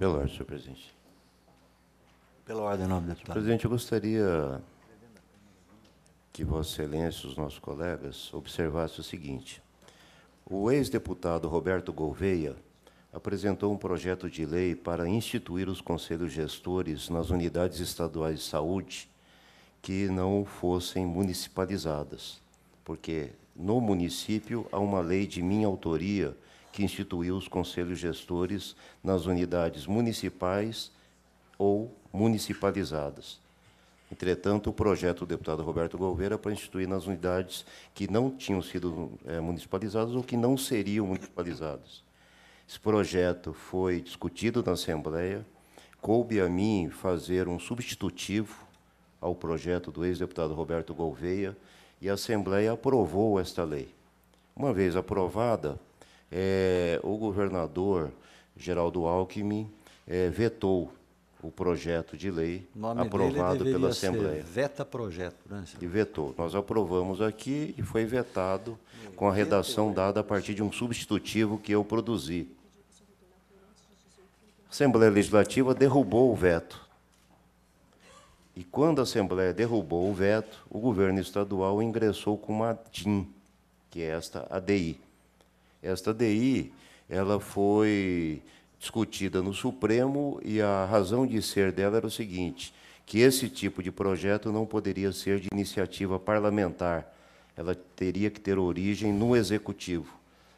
Pela ordem, senhor presidente. Pela ordem, nome deputado. Presidente, eu gostaria que Vossa Excelência e os nossos colegas observassem o seguinte. O ex-deputado Roberto Gouveia apresentou um projeto de lei para instituir os conselhos gestores nas unidades estaduais de saúde que não fossem municipalizadas, porque no município há uma lei de minha autoria que instituiu os conselhos gestores nas unidades municipais ou municipalizadas. Entretanto, o projeto do deputado Roberto Gouveia para instituir nas unidades que não tinham sido é, municipalizadas ou que não seriam municipalizadas. Esse projeto foi discutido na Assembleia, coube a mim fazer um substitutivo ao projeto do ex-deputado Roberto Gouveia e a Assembleia aprovou esta lei. Uma vez aprovada, é, o governador Geraldo Alckmin é, vetou o projeto de lei aprovado pela Assembleia. veta projeto, né, E vetou. Nós aprovamos aqui e foi vetado com a redação dada a partir de um substitutivo que eu produzi. A Assembleia Legislativa derrubou o veto. E quando a Assembleia derrubou o veto, o governo estadual ingressou com uma DIN, que é esta ADI, esta DI ela foi discutida no Supremo e a razão de ser dela era o seguinte, que esse tipo de projeto não poderia ser de iniciativa parlamentar, ela teria que ter origem no Executivo.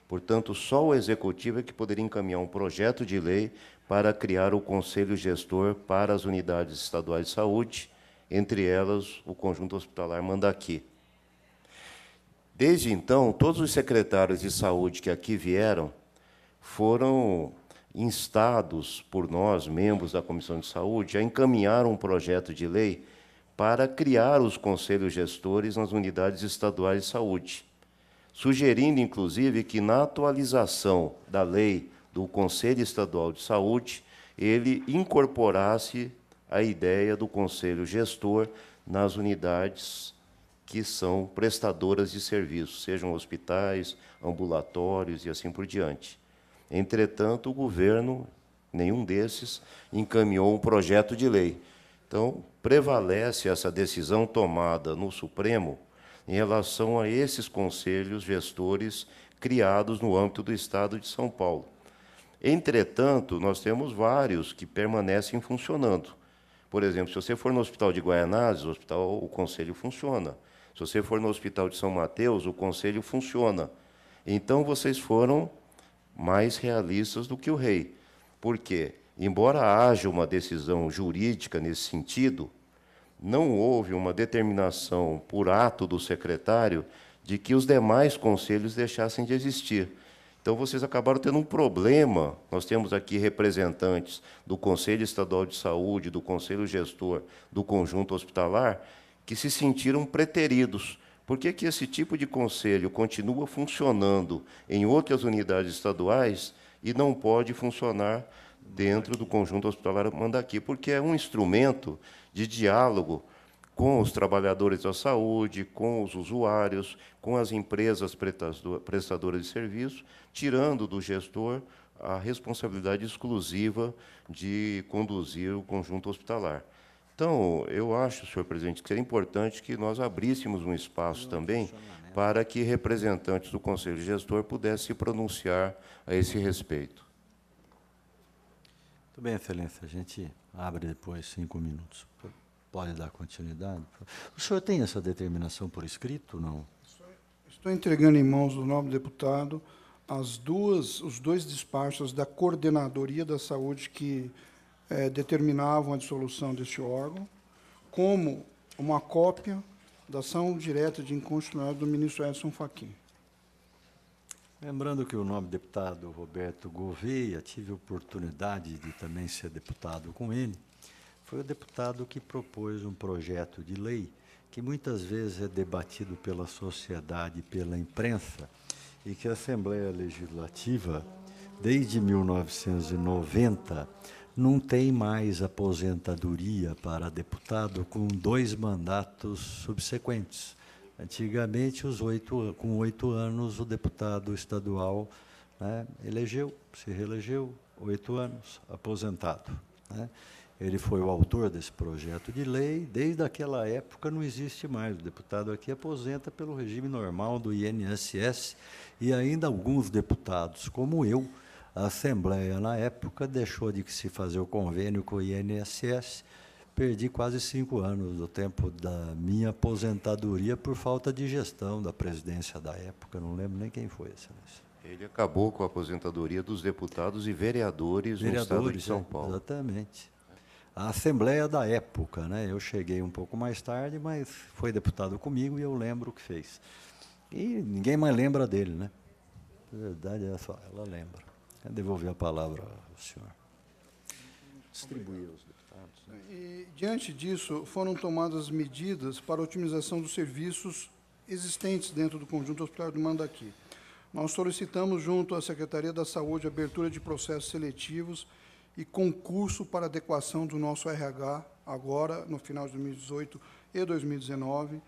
Portanto, só o Executivo é que poderia encaminhar um projeto de lei para criar o Conselho Gestor para as unidades estaduais de saúde, entre elas o Conjunto Hospitalar Mandaqui. Desde então, todos os secretários de saúde que aqui vieram foram instados por nós, membros da Comissão de Saúde, a encaminhar um projeto de lei para criar os conselhos gestores nas unidades estaduais de saúde, sugerindo, inclusive, que na atualização da lei do Conselho Estadual de Saúde, ele incorporasse a ideia do conselho gestor nas unidades que são prestadoras de serviços, sejam hospitais, ambulatórios e assim por diante. Entretanto, o governo, nenhum desses, encaminhou um projeto de lei. Então, prevalece essa decisão tomada no Supremo em relação a esses conselhos gestores criados no âmbito do Estado de São Paulo. Entretanto, nós temos vários que permanecem funcionando. Por exemplo, se você for no Hospital de Guaianazes, o hospital, o conselho funciona. Se você for no Hospital de São Mateus, o conselho funciona. Então vocês foram mais realistas do que o rei. Por quê? Embora haja uma decisão jurídica nesse sentido, não houve uma determinação por ato do secretário de que os demais conselhos deixassem de existir. Então vocês acabaram tendo um problema. Nós temos aqui representantes do Conselho Estadual de Saúde, do Conselho Gestor, do Conjunto Hospitalar, que se sentiram preteridos. Por que, que esse tipo de conselho continua funcionando em outras unidades estaduais e não pode funcionar dentro do conjunto hospitalar Mandaqui? Porque é um instrumento de diálogo com os trabalhadores da saúde, com os usuários, com as empresas prestadoras de serviço, tirando do gestor a responsabilidade exclusiva de conduzir o conjunto hospitalar. Então, eu acho, senhor presidente, que seria importante que nós abríssemos um espaço também para que representantes do Conselho Gestor pudessem se pronunciar a esse respeito. Muito bem, Excelência. A gente abre depois cinco minutos. Pode dar continuidade? O senhor tem essa determinação por escrito, ou não? Estou entregando em mãos do nobre deputado as duas, os dois despachos da Coordenadoria da Saúde que é, determinavam a dissolução deste órgão, como uma cópia da ação direta de inconstitucionalidade do ministro Edson Fachin. Lembrando que o nome deputado Roberto Gouveia, tive oportunidade de também ser deputado com ele, foi o deputado que propôs um projeto de lei que muitas vezes é debatido pela sociedade e pela imprensa, e que a Assembleia Legislativa, desde 1990, não tem mais aposentadoria para deputado com dois mandatos subsequentes. Antigamente, os oito, com oito anos, o deputado estadual né, elegeu, se reelegeu, oito anos, aposentado. Né? Ele foi o autor desse projeto de lei. Desde aquela época não existe mais. O deputado aqui aposenta pelo regime normal do INSS e ainda alguns deputados, como eu, a Assembleia, na época, deixou de se fazer o convênio com o INSS. Perdi quase cinco anos do tempo da minha aposentadoria por falta de gestão da presidência da época. Não lembro nem quem foi, excelência. Né? Ele acabou com a aposentadoria dos deputados e vereadores, vereadores no estado de São é, Paulo. exatamente. A Assembleia da época, né? Eu cheguei um pouco mais tarde, mas foi deputado comigo e eu lembro o que fez. E ninguém mais lembra dele, né? Na verdade é só, ela lembra devolver a palavra ao senhor. Distribuir os deputados. Né? E, diante disso, foram tomadas medidas para a otimização dos serviços existentes dentro do conjunto hospitalar do Mandaqui. Nós solicitamos, junto à Secretaria da Saúde, abertura de processos seletivos e concurso para adequação do nosso RH, agora, no final de 2018 e 2019,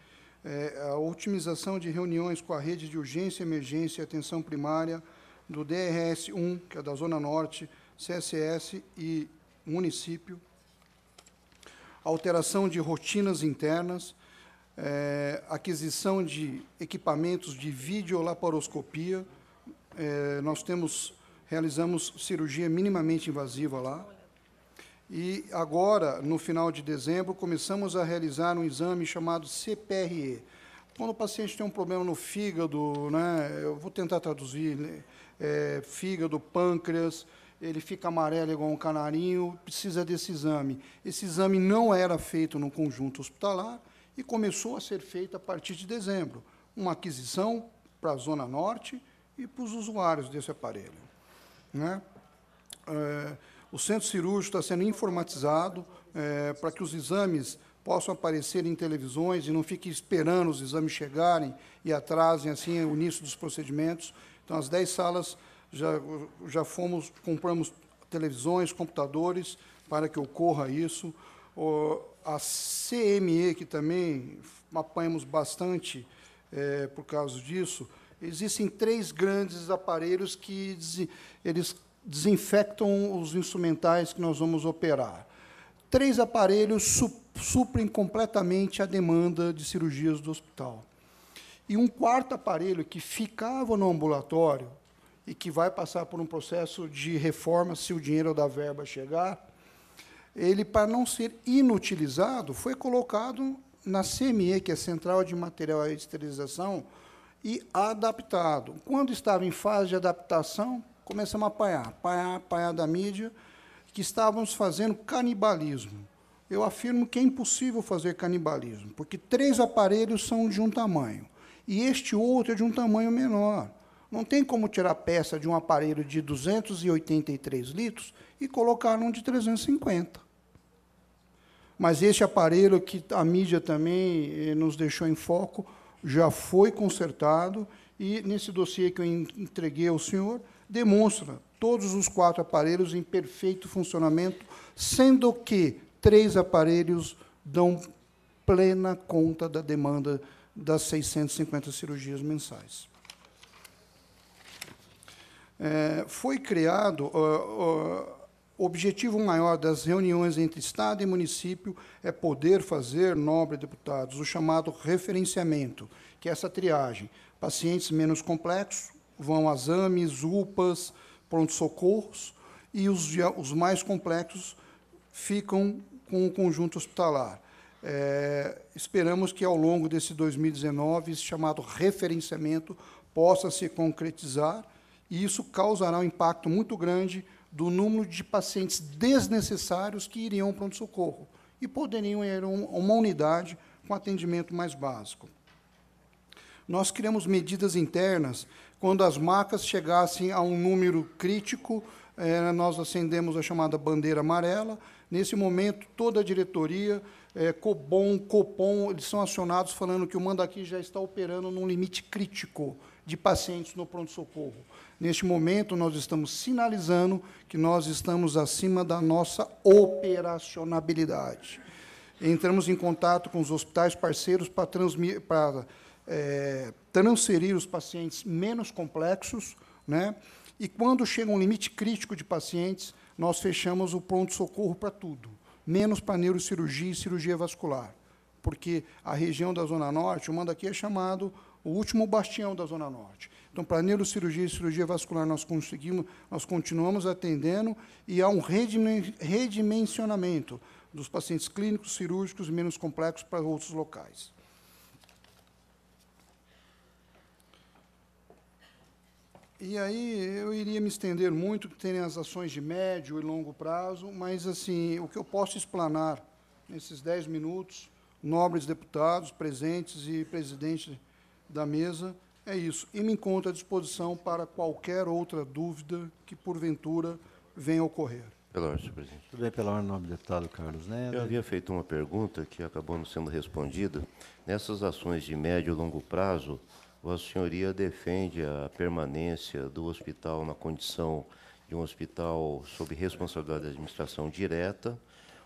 é, a otimização de reuniões com a rede de urgência, emergência e atenção primária, do DRS 1, que é da Zona Norte, CSS e município, alteração de rotinas internas, é, aquisição de equipamentos de videolaparoscopia, é, nós temos, realizamos cirurgia minimamente invasiva lá, e agora, no final de dezembro, começamos a realizar um exame chamado CPRE. Quando o paciente tem um problema no fígado, né, eu vou tentar traduzir, né, é, fígado, pâncreas, ele fica amarelo igual um canarinho, precisa desse exame. Esse exame não era feito no conjunto hospitalar e começou a ser feito a partir de dezembro. Uma aquisição para a Zona Norte e para os usuários desse aparelho. Né? É, o centro cirúrgico está sendo informatizado é, para que os exames possam aparecer em televisões e não fiquem esperando os exames chegarem e atrasem assim o início dos procedimentos. Então, as 10 salas já, já fomos, compramos televisões, computadores, para que ocorra isso. O, a CME, que também apanhamos bastante é, por causa disso, existem três grandes aparelhos que des, eles desinfectam os instrumentais que nós vamos operar. Três aparelhos su, suprem completamente a demanda de cirurgias do hospital. E um quarto aparelho que ficava no ambulatório e que vai passar por um processo de reforma se o dinheiro da verba chegar, ele, para não ser inutilizado, foi colocado na CME, que é a Central de Material e Esterilização, e adaptado. Quando estava em fase de adaptação, começamos a apanhar, apanhar, apanhar da mídia, que estávamos fazendo canibalismo. Eu afirmo que é impossível fazer canibalismo, porque três aparelhos são de um tamanho e este outro é de um tamanho menor. Não tem como tirar peça de um aparelho de 283 litros e colocar num de 350. Mas este aparelho que a mídia também eh, nos deixou em foco já foi consertado e nesse dossiê que eu entreguei ao senhor demonstra todos os quatro aparelhos em perfeito funcionamento, sendo que três aparelhos dão plena conta da demanda das 650 cirurgias mensais. É, foi criado uh, uh, o objetivo maior das reuniões entre Estado e município é poder fazer, nobre deputados, o chamado referenciamento, que é essa triagem. Pacientes menos complexos vão a exames, UPAs, pronto-socorros, e os, os mais complexos ficam com o conjunto hospitalar. É, esperamos que, ao longo desse 2019, esse chamado referenciamento possa se concretizar, e isso causará um impacto muito grande do número de pacientes desnecessários que iriam ao pronto-socorro e poderiam ir a uma unidade com atendimento mais básico. Nós criamos medidas internas, quando as marcas chegassem a um número crítico, é, nós acendemos a chamada bandeira amarela. Nesse momento, toda a diretoria é, COBOM, COPOM, eles são acionados falando que o Mandaki já está operando num limite crítico de pacientes no pronto-socorro. Neste momento, nós estamos sinalizando que nós estamos acima da nossa operacionabilidade. Entramos em contato com os hospitais parceiros para, para é, transferir os pacientes menos complexos, né? e quando chega um limite crítico de pacientes, nós fechamos o pronto-socorro para tudo menos para neurocirurgia e cirurgia vascular, porque a região da Zona Norte, o mando aqui é chamado o último bastião da Zona Norte. Então, para neurocirurgia e cirurgia vascular, nós conseguimos, nós continuamos atendendo e há um redimensionamento dos pacientes clínicos, cirúrgicos menos complexos para outros locais. E aí eu iria me estender muito, terem as ações de médio e longo prazo, mas assim o que eu posso explanar nesses dez minutos, nobres deputados presentes e presidente da mesa, é isso. E me encontro à disposição para qualquer outra dúvida que, porventura, venha ocorrer. Pela ordem, senhor presidente. Tudo bem, pela ordem, nobre deputado Carlos Neto. Eu havia feito uma pergunta que acabou não sendo respondida. Nessas ações de médio e longo prazo, Vossa Senhoria defende a permanência do hospital na condição de um hospital sob responsabilidade da administração direta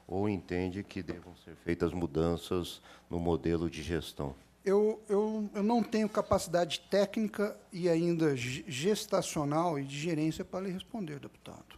ou entende que devam ser feitas mudanças no modelo de gestão? Eu, eu, eu não tenho capacidade técnica e ainda gestacional e de gerência para lhe responder, deputado.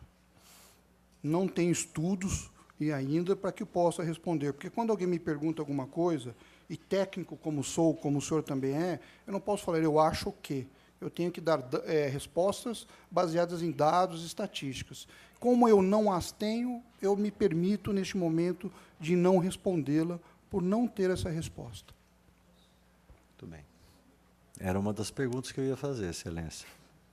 Não tenho estudos e ainda para que possa responder. Porque quando alguém me pergunta alguma coisa, e técnico como sou, como o senhor também é, eu não posso falar, eu acho o quê Eu tenho que dar é, respostas baseadas em dados e estatísticas. Como eu não as tenho, eu me permito, neste momento, de não respondê-la por não ter essa resposta. Muito bem. Era uma das perguntas que eu ia fazer, Excelência.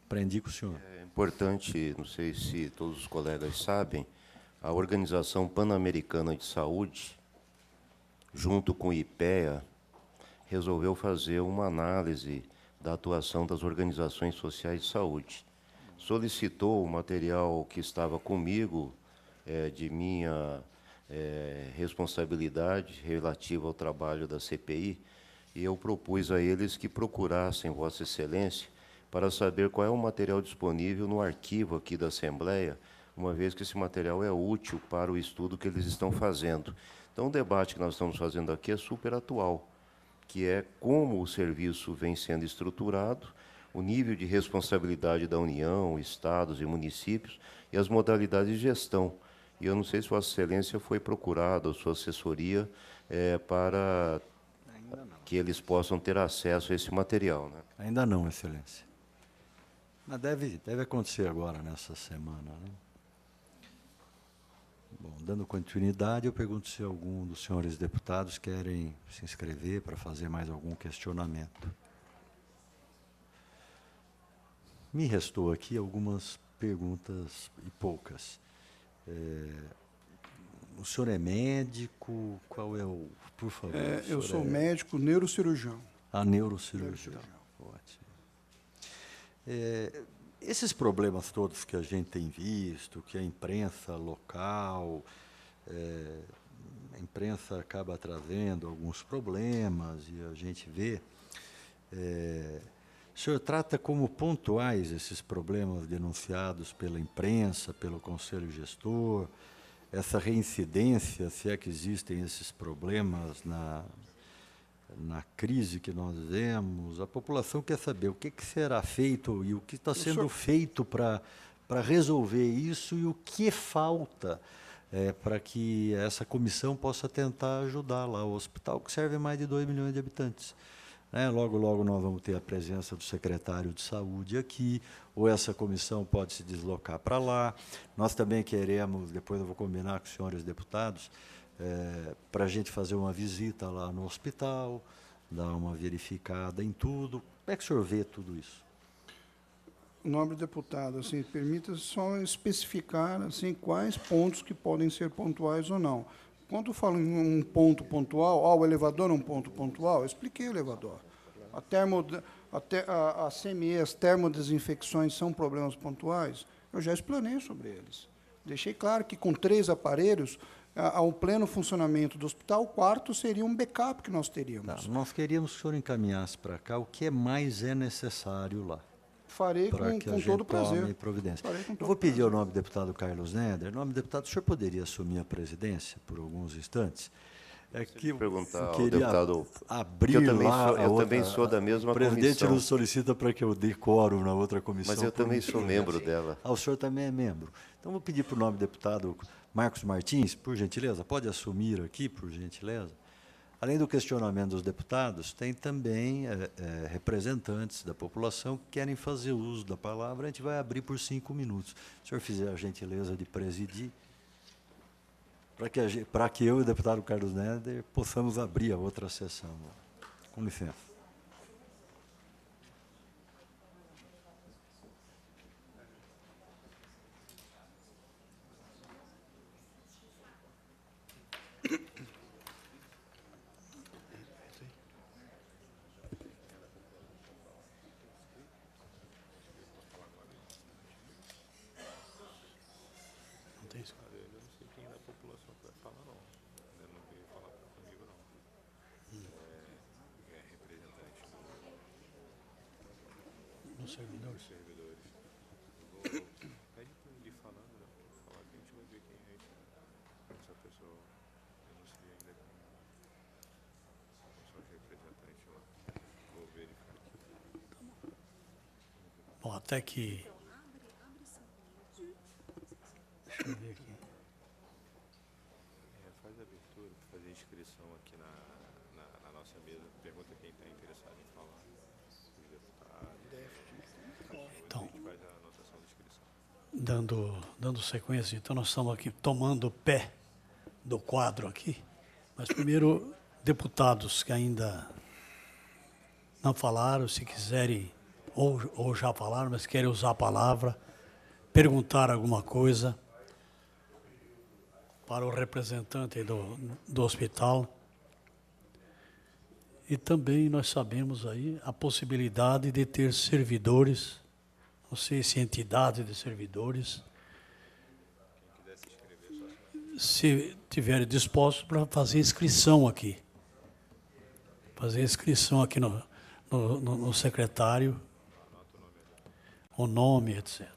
Aprendi com o senhor. É importante, não sei se todos os colegas sabem, a Organização Pan-Americana de Saúde junto com o IPEA, resolveu fazer uma análise da atuação das organizações sociais de saúde. Solicitou o material que estava comigo, é, de minha é, responsabilidade relativa ao trabalho da CPI, e eu propus a eles que procurassem Vossa Excelência para saber qual é o material disponível no arquivo aqui da Assembleia, uma vez que esse material é útil para o estudo que eles estão fazendo. Então, o debate que nós estamos fazendo aqui é super atual, que é como o serviço vem sendo estruturado, o nível de responsabilidade da União, estados e municípios e as modalidades de gestão. E eu não sei se Vossa Excelência foi procurada, ou sua assessoria, é, para que eles possam ter acesso a esse material. Né? Ainda não, Excelência. Mas deve, deve acontecer agora, nessa semana. Né? Bom, dando continuidade, eu pergunto se algum dos senhores deputados querem se inscrever para fazer mais algum questionamento. Me restou aqui algumas perguntas e poucas. É, o senhor é médico? Qual é o. Por favor. É, eu sou é... médico neurocirurgião. Ah, neurocirurgião. neurocirurgião. Ótimo. É, esses problemas todos que a gente tem visto, que a imprensa local, é, a imprensa acaba trazendo alguns problemas e a gente vê. É, o senhor trata como pontuais esses problemas denunciados pela imprensa, pelo conselho gestor, essa reincidência, se é que existem esses problemas na, na crise que nós vemos, a população quer saber o que, que será feito e o que está sendo senhor... feito para resolver isso e o que falta é, para que essa comissão possa tentar ajudar lá o hospital, que serve mais de 2 milhões de habitantes. Né? Logo, logo nós vamos ter a presença do secretário de saúde aqui, ou essa comissão pode se deslocar para lá. Nós também queremos, depois eu vou combinar com os senhores deputados, é, para a gente fazer uma visita lá no hospital, dar uma verificada em tudo. Como é que o senhor vê tudo isso? Nobre deputado, assim, permita só especificar assim, quais pontos que podem ser pontuais ou não. Quando eu falo em um ponto pontual, ó, ah, o elevador é um ponto pontual, eu expliquei o elevador. A, termo, a, te, a, a CME, as termodesinfecções são problemas pontuais? Eu já explanei sobre eles. Deixei claro que com três aparelhos ao pleno funcionamento do hospital, o quarto seria um backup que nós teríamos. Tá, nós queríamos que o senhor encaminhasse para cá o que é mais é necessário lá. Farei com, com, com todo prazer. Providência. Eu vou pedir ao nome do deputado Carlos Neder. Nome do deputado, o senhor poderia assumir a presidência por alguns instantes? É que eu perguntar ao deputado abrir eu também lá sou, eu outra, também sou da mesma comissão. O presidente comissão. nos solicita para que eu dê quórum na outra comissão. Mas eu também sou membro dela. Ah, o senhor também é membro. Então vou pedir para o nome do deputado Marcos Martins, por gentileza, pode assumir aqui, por gentileza. Além do questionamento dos deputados, tem também é, é, representantes da população que querem fazer uso da palavra. A gente vai abrir por cinco minutos. Se o senhor fizer a gentileza de presidir, para que, a, que eu e o deputado Carlos Neder possamos abrir a outra sessão. Com licença. servidores. servidores. Vou... Pede para ele falando, né? Falar que a gente vai ver quem é essa pessoa. Eu não sei ainda quem é nosso representante lá. Vou verificar aqui. Bom, até que sequência, então nós estamos aqui tomando pé do quadro aqui. Mas primeiro, deputados que ainda não falaram, se quiserem, ou, ou já falaram, mas querem usar a palavra, perguntar alguma coisa para o representante do, do hospital. E também nós sabemos aí a possibilidade de ter servidores, não sei se entidade de servidores, se tiverem dispostos, para fazer inscrição aqui. Fazer inscrição aqui no, no, no secretário, o nome, etc.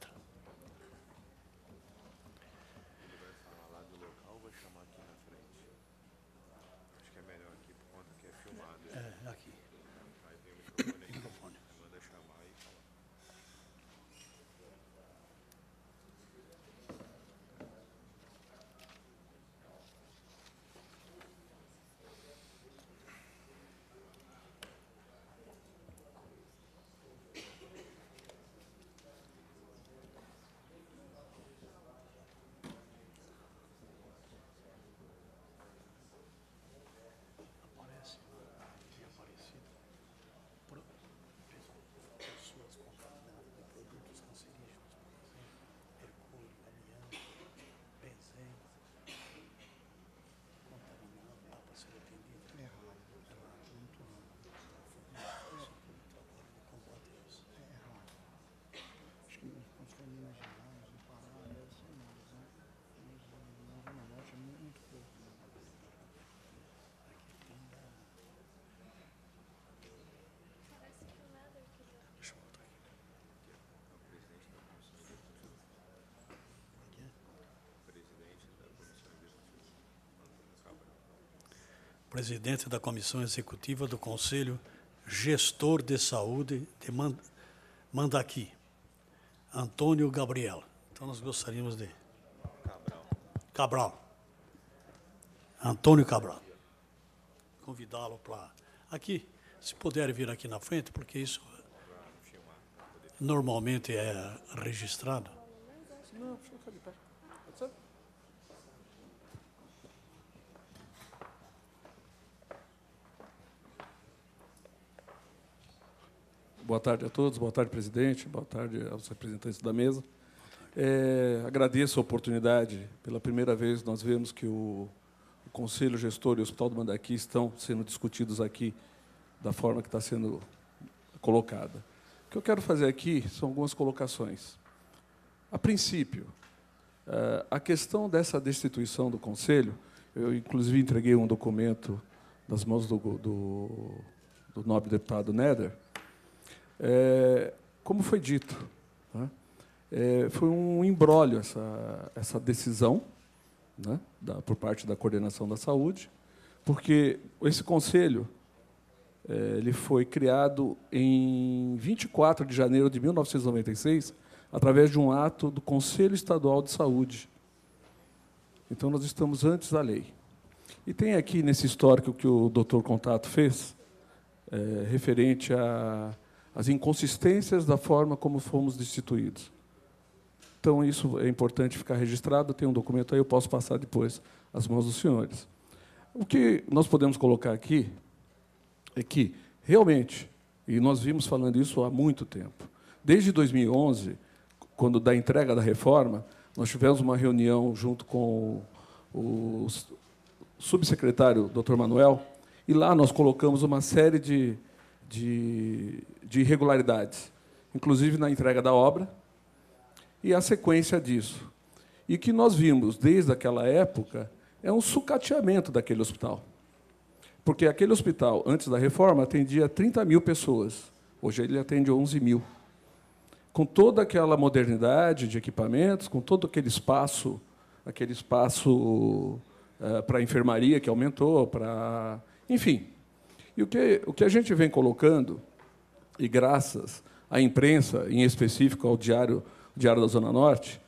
presidente da Comissão Executiva do Conselho Gestor de Saúde de Mandaqui, Antônio Gabriel. Então, nós gostaríamos de. Cabral. Cabral. Antônio Cabral. Convidá-lo para. Aqui, se puder vir aqui na frente, porque isso normalmente é registrado. Boa tarde a todos, boa tarde, presidente, boa tarde aos representantes da mesa. É, agradeço a oportunidade. Pela primeira vez, nós vemos que o, o Conselho Gestor e o Hospital do Mandaqui estão sendo discutidos aqui da forma que está sendo colocada. O que eu quero fazer aqui são algumas colocações. A princípio, é, a questão dessa destituição do Conselho, eu, inclusive, entreguei um documento nas mãos do, do, do nobre deputado Neder, é, como foi dito, né? é, foi um embrólio essa, essa decisão né? da, por parte da coordenação da saúde, porque esse conselho é, ele foi criado em 24 de janeiro de 1996 através de um ato do Conselho Estadual de Saúde. Então nós estamos antes da lei. E tem aqui nesse histórico que o doutor Contato fez, é, referente a as inconsistências da forma como fomos destituídos. Então, isso é importante ficar registrado. Tem um documento aí, eu posso passar depois às mãos dos senhores. O que nós podemos colocar aqui é que, realmente, e nós vimos falando isso há muito tempo, desde 2011, quando da entrega da reforma, nós tivemos uma reunião junto com o subsecretário, Dr. Manuel, e lá nós colocamos uma série de, de de irregularidades, inclusive na entrega da obra, e a sequência disso. E que nós vimos desde aquela época é um sucateamento daquele hospital. Porque aquele hospital, antes da reforma, atendia 30 mil pessoas. Hoje ele atende 11 mil. Com toda aquela modernidade de equipamentos, com todo aquele espaço, aquele espaço uh, para enfermaria que aumentou, para, enfim. E o que, o que a gente vem colocando e graças à imprensa, em específico ao Diário, Diário da Zona Norte,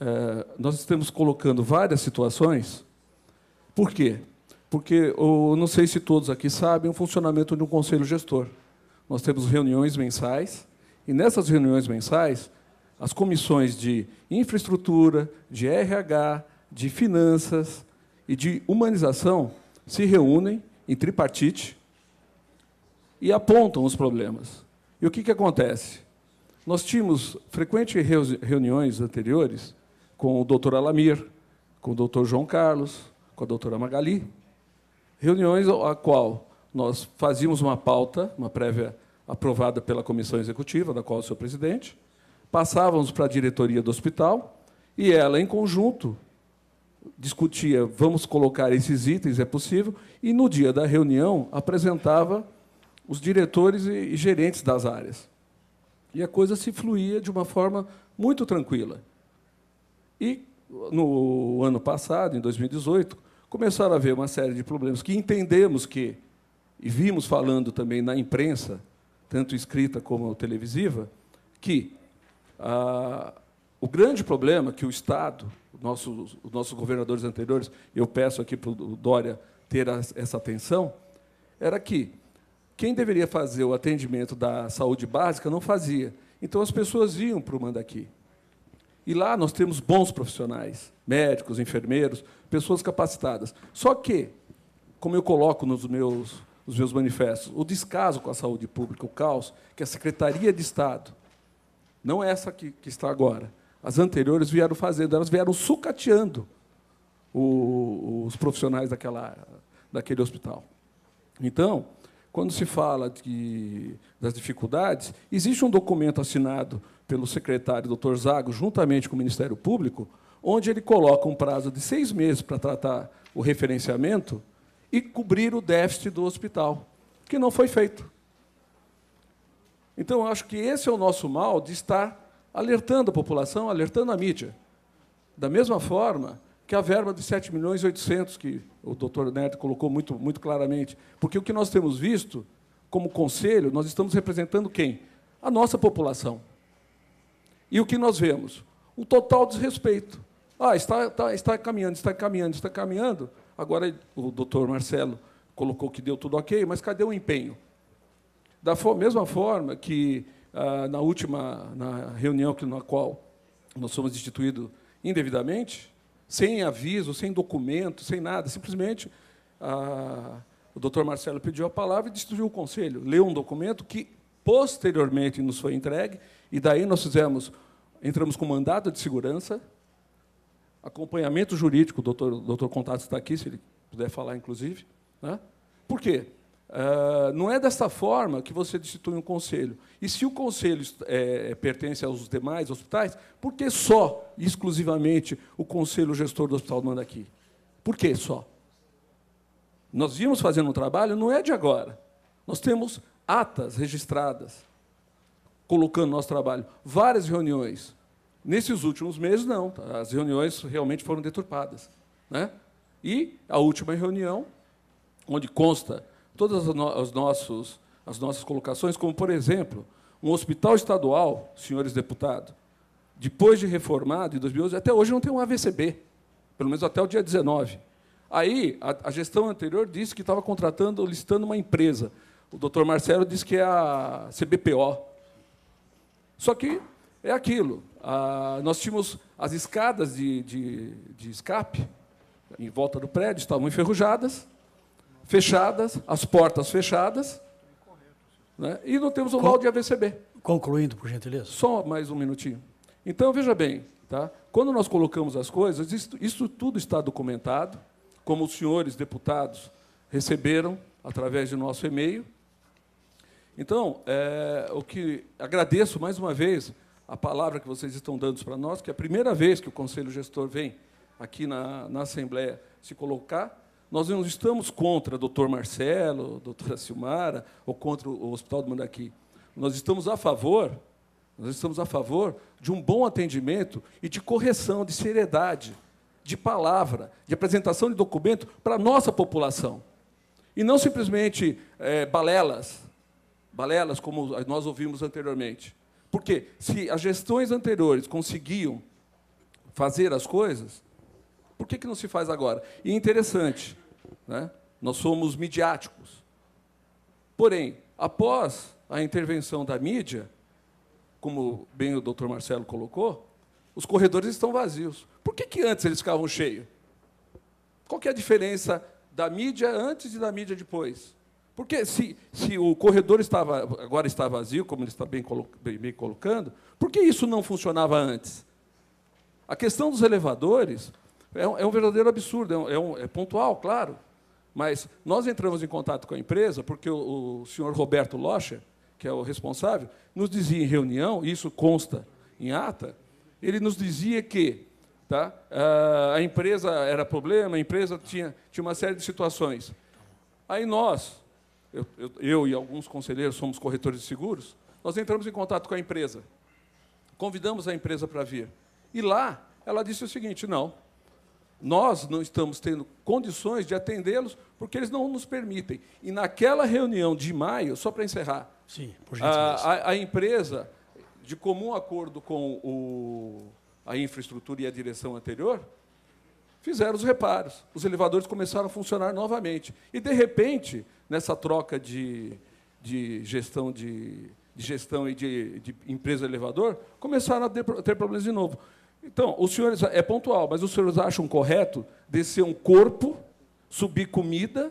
é, nós estamos colocando várias situações. Por quê? Porque, eu não sei se todos aqui sabem, o funcionamento de um conselho gestor. Nós temos reuniões mensais, e nessas reuniões mensais, as comissões de infraestrutura, de RH, de finanças e de humanização se reúnem em tripartite e apontam os problemas. E o que, que acontece? Nós tínhamos frequentes reuniões anteriores com o doutor Alamir, com o doutor João Carlos, com a doutora Magali, reuniões a qual nós fazíamos uma pauta, uma prévia aprovada pela comissão executiva, da qual o sou presidente, passávamos para a diretoria do hospital e ela, em conjunto, discutia, vamos colocar esses itens, é possível, e no dia da reunião apresentava os diretores e gerentes das áreas. E a coisa se fluía de uma forma muito tranquila. E no ano passado, em 2018, começaram a haver uma série de problemas que entendemos que, e vimos falando também na imprensa, tanto escrita como televisiva, que ah, o grande problema que o Estado, nossos, os nossos governadores anteriores, eu peço aqui para o Dória ter essa atenção, era que quem deveria fazer o atendimento da saúde básica não fazia. Então as pessoas iam para o Mandaqui. E lá nós temos bons profissionais, médicos, enfermeiros, pessoas capacitadas. Só que, como eu coloco nos meus, nos meus manifestos, o descaso com a saúde pública, o caos, que a Secretaria de Estado, não é essa que, que está agora, as anteriores vieram fazendo, elas vieram sucateando o, os profissionais daquela, daquele hospital. Então, quando se fala de, das dificuldades, existe um documento assinado pelo secretário Dr. Zago, juntamente com o Ministério Público, onde ele coloca um prazo de seis meses para tratar o referenciamento e cobrir o déficit do hospital, que não foi feito. Então, acho que esse é o nosso mal de estar alertando a população, alertando a mídia. Da mesma forma, que a verba de 7 milhões e 800, que o doutor Neto colocou muito, muito claramente. Porque o que nós temos visto, como conselho, nós estamos representando quem? A nossa população. E o que nós vemos? Um total desrespeito. Ah, está, está, está caminhando, está caminhando, está caminhando. Agora o doutor Marcelo colocou que deu tudo ok, mas cadê o empenho? Da mesma forma que ah, na última na reunião que, na qual nós somos instituídos indevidamente, sem aviso, sem documento, sem nada. Simplesmente o doutor Marcelo pediu a palavra e distribuiu o conselho. Leu um documento que posteriormente nos foi entregue, e daí nós fizemos, entramos com mandado de segurança, acompanhamento jurídico, o doutor, doutor Contato está aqui, se ele puder falar, inclusive. Né? Por quê? Ah, não é dessa forma que você destitui um conselho. E se o conselho é, é, pertence aos demais hospitais, por que só, exclusivamente, o conselho gestor do hospital manda aqui? Por que só? Nós vimos fazendo um trabalho, não é de agora. Nós temos atas registradas, colocando nosso trabalho. Várias reuniões. Nesses últimos meses, não. Tá? As reuniões realmente foram deturpadas. Né? E a última reunião, onde consta todas as, nossos, as nossas colocações, como, por exemplo, um hospital estadual, senhores deputados, depois de reformado, em 2011, até hoje não tem um AVCB, pelo menos até o dia 19. Aí, a, a gestão anterior disse que estava contratando, listando uma empresa. O doutor Marcelo disse que é a CBPO. Só que é aquilo. Ah, nós tínhamos as escadas de, de, de escape em volta do prédio, estavam enferrujadas, fechadas, as portas fechadas, né? e não temos o laudo de AVCB. Concluindo, por gentileza. Só mais um minutinho. Então, veja bem, tá? quando nós colocamos as coisas, isso, isso tudo está documentado, como os senhores deputados receberam através de nosso e-mail. Então, é, o que agradeço mais uma vez a palavra que vocês estão dando para nós, que é a primeira vez que o Conselho Gestor vem aqui na, na Assembleia se colocar, nós não estamos contra o doutor Marcelo, doutora Silmara, ou contra o Hospital do Mandaqui. Nós estamos a favor, nós estamos a favor de um bom atendimento e de correção, de seriedade, de palavra, de apresentação de documento para a nossa população. E não simplesmente é, balelas, balelas como nós ouvimos anteriormente. Porque se as gestões anteriores conseguiam fazer as coisas, por que, que não se faz agora? E é interessante, né? Nós somos midiáticos. Porém, após a intervenção da mídia, como bem o doutor Marcelo colocou, os corredores estão vazios. Por que, que antes eles ficavam cheios? Qual que é a diferença da mídia antes e da mídia depois? Porque se, se o corredor estava, agora está vazio, como ele está bem, colo bem, bem colocando, por que isso não funcionava antes? A questão dos elevadores é um, é um verdadeiro absurdo, é, um, é, é pontual, claro, mas nós entramos em contato com a empresa porque o, o senhor Roberto Locher, que é o responsável, nos dizia em reunião, e isso consta em ata, ele nos dizia que tá, ah, a empresa era problema, a empresa tinha, tinha uma série de situações. Aí nós, eu, eu, eu e alguns conselheiros somos corretores de seguros, nós entramos em contato com a empresa, convidamos a empresa para vir. E lá, ela disse o seguinte: não, nós não estamos tendo condições de atendê-los porque eles não nos permitem. E naquela reunião de maio, só para encerrar, Sim, a, a, a, empresa, de comum acordo com o, a infraestrutura e a direção anterior, fizeram os reparos. Os elevadores começaram a funcionar novamente. E, de repente, nessa troca de, de gestão de, de gestão e de, de empresa elevador, começaram a ter problemas de novo. Então, os senhores, é, é pontual, mas os senhores acham correto descer um corpo, subir comida,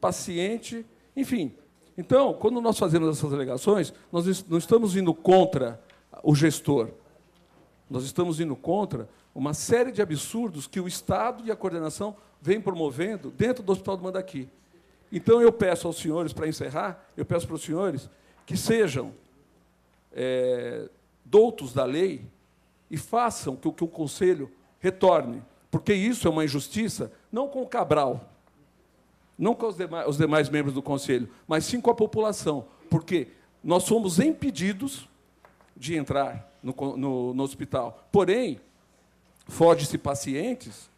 paciente, enfim. Então, quando nós fazemos essas alegações, nós não estamos indo contra o gestor, nós estamos indo contra uma série de absurdos que o Estado e a coordenação vêm promovendo dentro do Hospital do Mandaqui. Então, eu peço aos senhores, para encerrar, eu peço para os senhores que sejam é, doutos da lei e façam que o, que o Conselho retorne, porque isso é uma injustiça, não com o Cabral, não com os demais, os demais membros do Conselho, mas sim com a população, porque nós somos impedidos de entrar no, no, no hospital. Porém, foge-se pacientes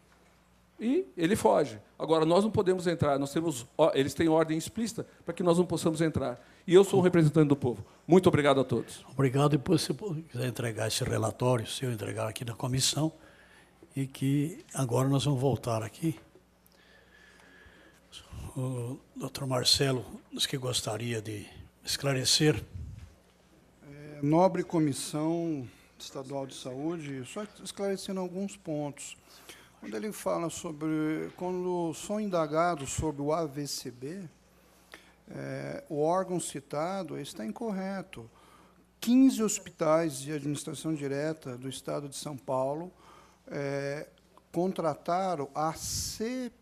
e ele foge. Agora, nós não podemos entrar, nós temos, eles têm ordem explícita para que nós não possamos entrar. E eu sou um representante do povo. Muito obrigado a todos. Obrigado. Depois, se quiser entregar esse relatório, se eu entregar aqui na comissão, e que agora nós vamos voltar aqui. O doutor Marcelo, nos que gostaria de esclarecer. É, nobre Comissão Estadual de Saúde, só esclarecendo alguns pontos. Quando ele fala sobre. Quando são indagados sobre o AVCB, é, o órgão citado está incorreto. 15 hospitais de administração direta do Estado de São Paulo é, contrataram a CPOS,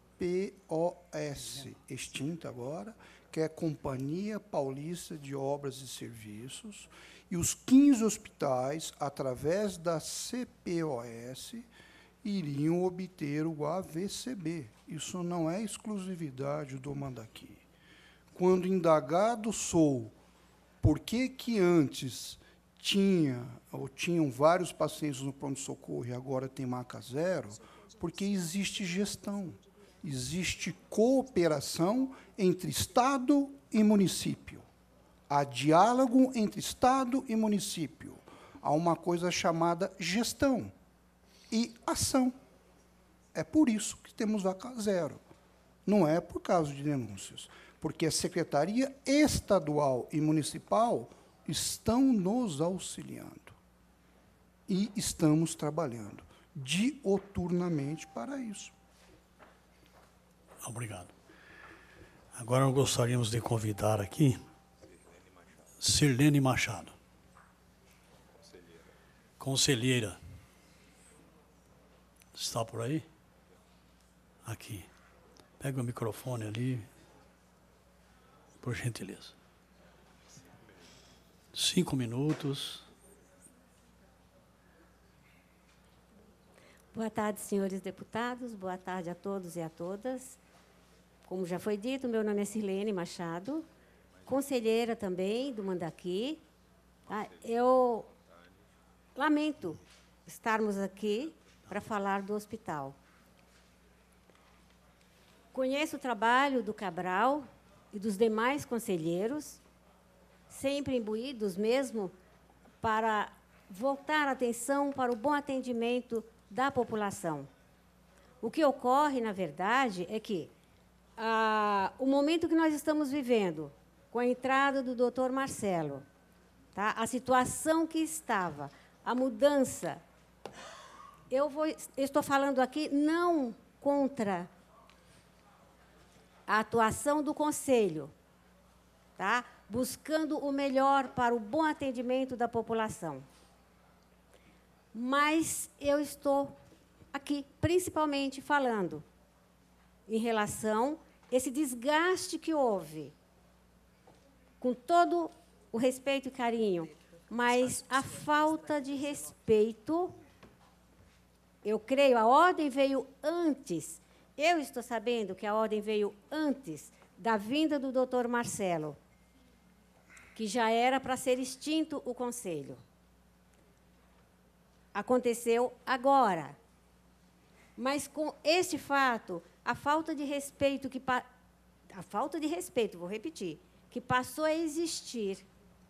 extinta agora, que é a Companhia Paulista de Obras e Serviços, e os 15 hospitais, através da CPOS, iriam obter o AVCB. Isso não é exclusividade do Mandaqui quando indagado sou por que, que antes tinha ou tinham vários pacientes no pronto-socorro e agora tem maca zero, porque existe gestão, existe cooperação entre Estado e município. Há diálogo entre Estado e município. Há uma coisa chamada gestão e ação. É por isso que temos vaca zero. Não é por causa de denúncias porque a Secretaria Estadual e Municipal estão nos auxiliando. E estamos trabalhando dioturnamente para isso. Obrigado. Agora gostaríamos de convidar aqui Sirlene Machado. Conselheira. Está por aí? Aqui. Pega o microfone ali, por gentileza. Cinco minutos. Boa tarde, senhores deputados. Boa tarde a todos e a todas. Como já foi dito, meu nome é Silene Machado, conselheira também do Mandaqui. Ah, eu lamento estarmos aqui para falar do hospital. Conheço o trabalho do Cabral, e dos demais conselheiros, sempre imbuídos mesmo para voltar a atenção para o bom atendimento da população. O que ocorre, na verdade, é que ah, o momento que nós estamos vivendo, com a entrada do doutor Marcelo, tá? a situação que estava, a mudança, eu, vou, eu estou falando aqui não contra a atuação do Conselho, tá? buscando o melhor para o bom atendimento da população. Mas eu estou aqui, principalmente, falando em relação a esse desgaste que houve, com todo o respeito e carinho, mas a falta de respeito, eu creio, a ordem veio antes eu estou sabendo que a ordem veio antes da vinda do doutor Marcelo, que já era para ser extinto o conselho. Aconteceu agora. Mas com este fato, a falta de respeito que a falta de respeito, vou repetir, que passou a existir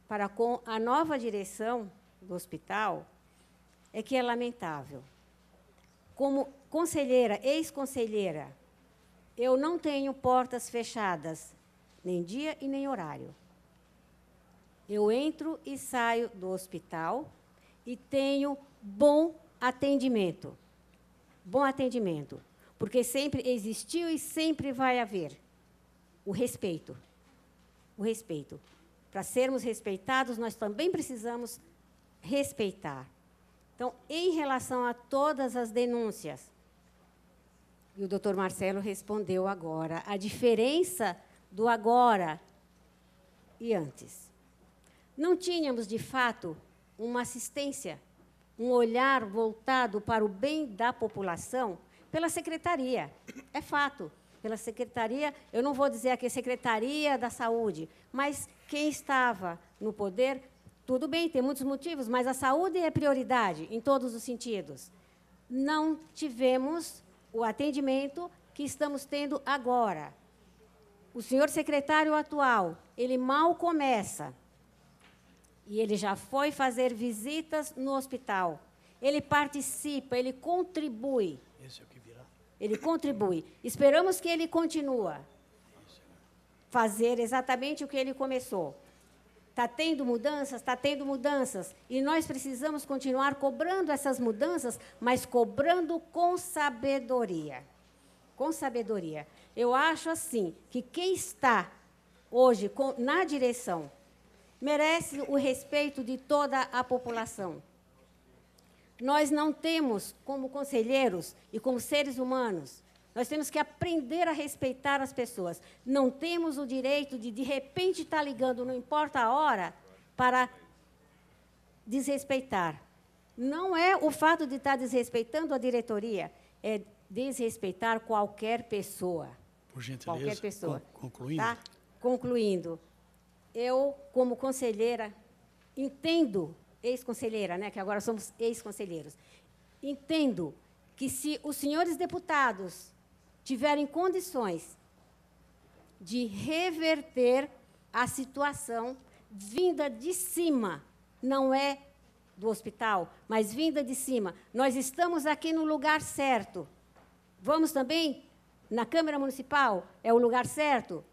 para com a nova direção do hospital é que é lamentável. Como Conselheira, ex-conselheira, eu não tenho portas fechadas, nem dia e nem horário. Eu entro e saio do hospital e tenho bom atendimento. Bom atendimento, porque sempre existiu e sempre vai haver o respeito. O respeito. Para sermos respeitados, nós também precisamos respeitar. Então, em relação a todas as denúncias, e o doutor Marcelo respondeu agora. A diferença do agora e antes. Não tínhamos, de fato, uma assistência, um olhar voltado para o bem da população pela secretaria. É fato. Pela secretaria, eu não vou dizer aqui secretaria da saúde, mas quem estava no poder, tudo bem, tem muitos motivos, mas a saúde é prioridade em todos os sentidos. Não tivemos o atendimento que estamos tendo agora. O senhor secretário atual, ele mal começa. E ele já foi fazer visitas no hospital. Ele participa, ele contribui. Esse é o que virá. Ele contribui. Esperamos que ele continue fazer exatamente o que ele começou. Está tendo mudanças, está tendo mudanças. E nós precisamos continuar cobrando essas mudanças, mas cobrando com sabedoria. Com sabedoria. Eu acho assim que quem está hoje com, na direção merece o respeito de toda a população. Nós não temos, como conselheiros e como seres humanos, nós temos que aprender a respeitar as pessoas. Não temos o direito de, de repente, estar tá ligando, não importa a hora, para desrespeitar. Não é o fato de estar tá desrespeitando a diretoria, é desrespeitar qualquer pessoa. Por gentileza, qualquer pessoa. concluindo. Tá? Concluindo. Eu, como conselheira, entendo, ex-conselheira, né, que agora somos ex-conselheiros, entendo que se os senhores deputados tiverem condições de reverter a situação vinda de cima, não é do hospital, mas vinda de cima. Nós estamos aqui no lugar certo. Vamos também na Câmara Municipal, é o lugar certo.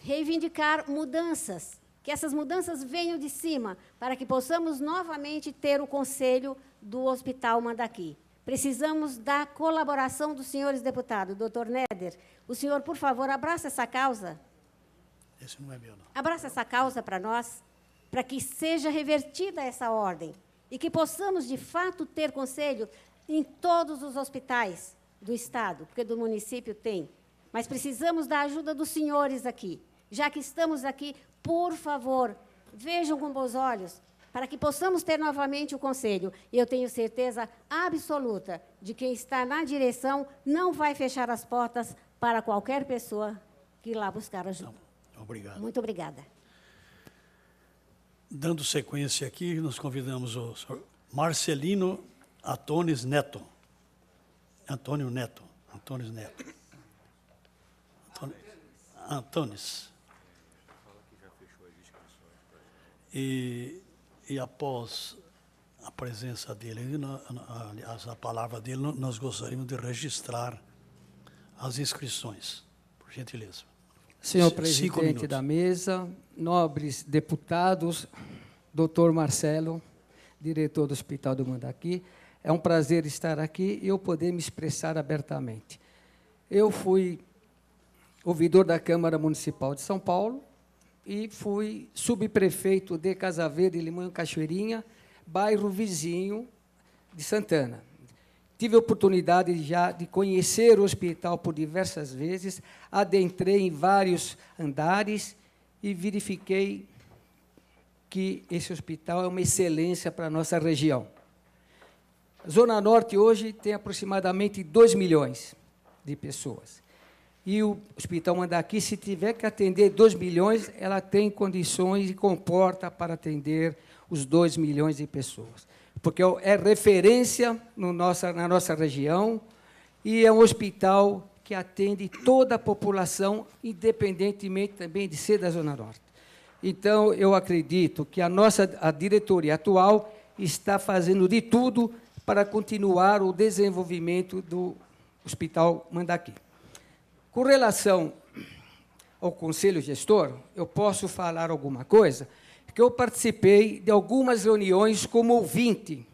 Reivindicar mudanças, que essas mudanças venham de cima, para que possamos novamente ter o conselho do Hospital Mandaqui. Precisamos da colaboração dos senhores deputados. Doutor Neder, o senhor, por favor, abraça essa causa. Esse não é meu, não. Abraça essa causa para nós, para que seja revertida essa ordem e que possamos, de fato, ter conselho em todos os hospitais do Estado, porque do município tem. Mas precisamos da ajuda dos senhores aqui. Já que estamos aqui, por favor, vejam com bons olhos para que possamos ter novamente o Conselho. e Eu tenho certeza absoluta de que quem está na direção não vai fechar as portas para qualquer pessoa que lá buscar ajuda. Então, obrigado. Muito obrigada. Dando sequência aqui, nós convidamos o Marcelino Antônio Neto. Antônio Neto. Antônio Neto. Antones. E e após a presença dele, aliás, a palavra dele, nós gostaríamos de registrar as inscrições, por gentileza. Senhor presidente da mesa, nobres deputados, doutor Marcelo, diretor do Hospital do Mandaqui, é um prazer estar aqui e eu poder me expressar abertamente. Eu fui ouvidor da Câmara Municipal de São Paulo e fui subprefeito de Casa e Limão Cachoeirinha, bairro vizinho de Santana. Tive a oportunidade já de conhecer o hospital por diversas vezes, adentrei em vários andares e verifiquei que esse hospital é uma excelência para a nossa região. A Zona Norte hoje tem aproximadamente 2 milhões de pessoas e o Hospital Mandaki, se tiver que atender 2 milhões, ela tem condições e comporta para atender os 2 milhões de pessoas. Porque é, é referência no nossa, na nossa região e é um hospital que atende toda a população, independentemente também de ser da Zona Norte. Então, eu acredito que a nossa a diretoria atual está fazendo de tudo para continuar o desenvolvimento do Hospital Mandaki. Com relação ao conselho gestor, eu posso falar alguma coisa, porque eu participei de algumas reuniões como ouvinte,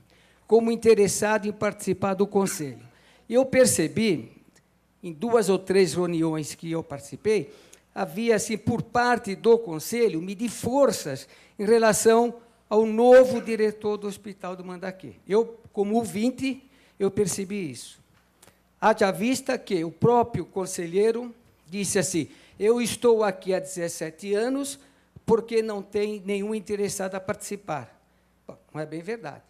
como interessado em participar do conselho. E eu percebi, em duas ou três reuniões que eu participei, havia, assim, por parte do conselho, medir forças em relação ao novo diretor do Hospital do Mandaquê. Eu, como ouvinte, eu percebi isso. Haja vista que o próprio conselheiro disse assim: Eu estou aqui há 17 anos porque não tem nenhum interessado a participar. Bom, não é bem verdade.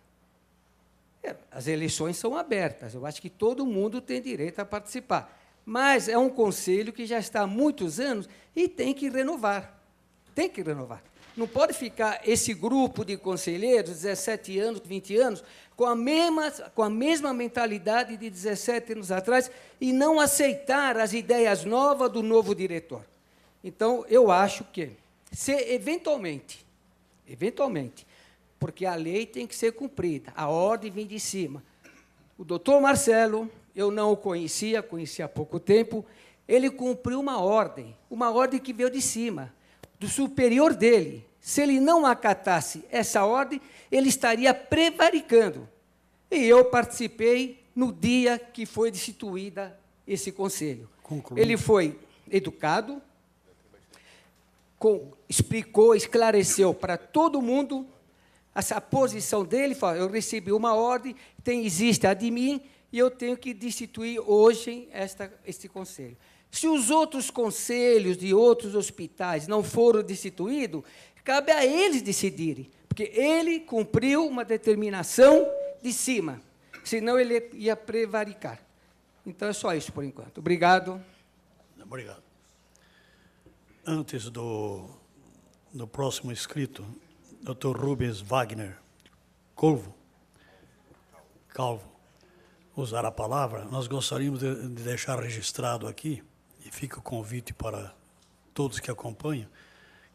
É, as eleições são abertas, eu acho que todo mundo tem direito a participar. Mas é um conselho que já está há muitos anos e tem que renovar. Tem que renovar. Não pode ficar esse grupo de conselheiros, 17 anos, 20 anos, com a, mesma, com a mesma mentalidade de 17 anos atrás e não aceitar as ideias novas do novo diretor. Então, eu acho que, se eventualmente, eventualmente, porque a lei tem que ser cumprida, a ordem vem de cima. O doutor Marcelo, eu não o conhecia, conheci há pouco tempo, ele cumpriu uma ordem, uma ordem que veio de cima, do superior dele. Se ele não acatasse essa ordem, ele estaria prevaricando. E eu participei no dia que foi destituída esse conselho. Concluído. Ele foi educado, com, explicou, esclareceu para todo mundo essa posição dele. Falou, eu recebi uma ordem, tem, existe a de mim, e eu tenho que destituir hoje esta, este conselho. Se os outros conselhos de outros hospitais não foram destituídos, Cabe a eles decidirem, porque ele cumpriu uma determinação de cima, senão ele ia prevaricar. Então é só isso por enquanto. Obrigado. Obrigado. Antes do, do próximo escrito, Dr. Rubens Wagner Corvo, Calvo, usar a palavra, nós gostaríamos de, de deixar registrado aqui, e fica o convite para todos que acompanham,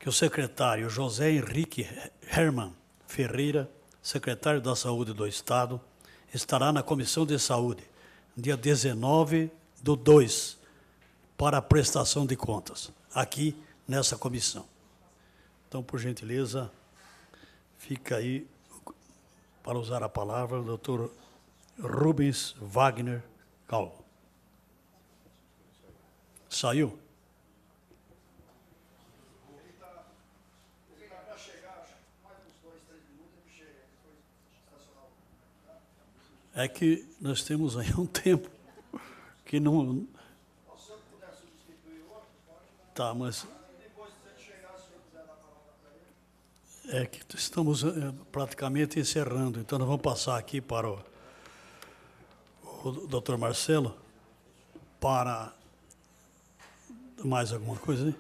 que o secretário José Henrique Herman Ferreira, secretário da Saúde do Estado, estará na Comissão de Saúde, dia 19 do 2, para a prestação de contas, aqui nessa comissão. Então, por gentileza, fica aí, para usar a palavra, o doutor Rubens Wagner Calvo. Saiu? é que nós temos aí um tempo que não. Tá, mas. É que estamos eh, praticamente encerrando, então nós vamos passar aqui para o, o Dr. Marcelo para mais alguma coisa, hein?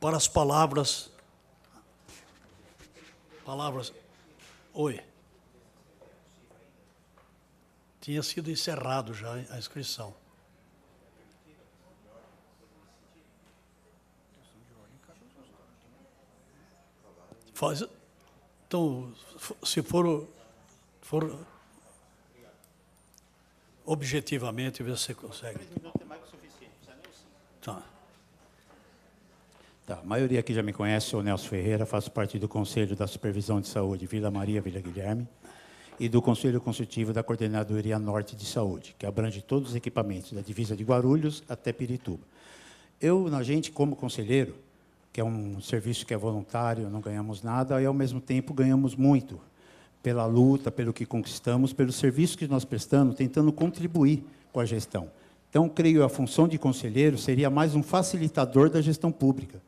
para as palavras. Palavras. Oi tinha sido encerrado já a inscrição. Faz, então, se for, for objetivamente, ver se consegue. Tá. Tá, a maioria aqui já me conhece, sou Nelson Ferreira, faço parte do Conselho da Supervisão de Saúde Vila Maria, Vila Guilherme e do Conselho Consultivo da Coordenadoria Norte de Saúde, que abrange todos os equipamentos da divisa de Guarulhos até Pirituba. Eu, na gente, como conselheiro, que é um serviço que é voluntário, não ganhamos nada, e ao mesmo tempo ganhamos muito pela luta, pelo que conquistamos, pelo serviço que nós prestamos, tentando contribuir com a gestão. Então, creio a função de conselheiro seria mais um facilitador da gestão pública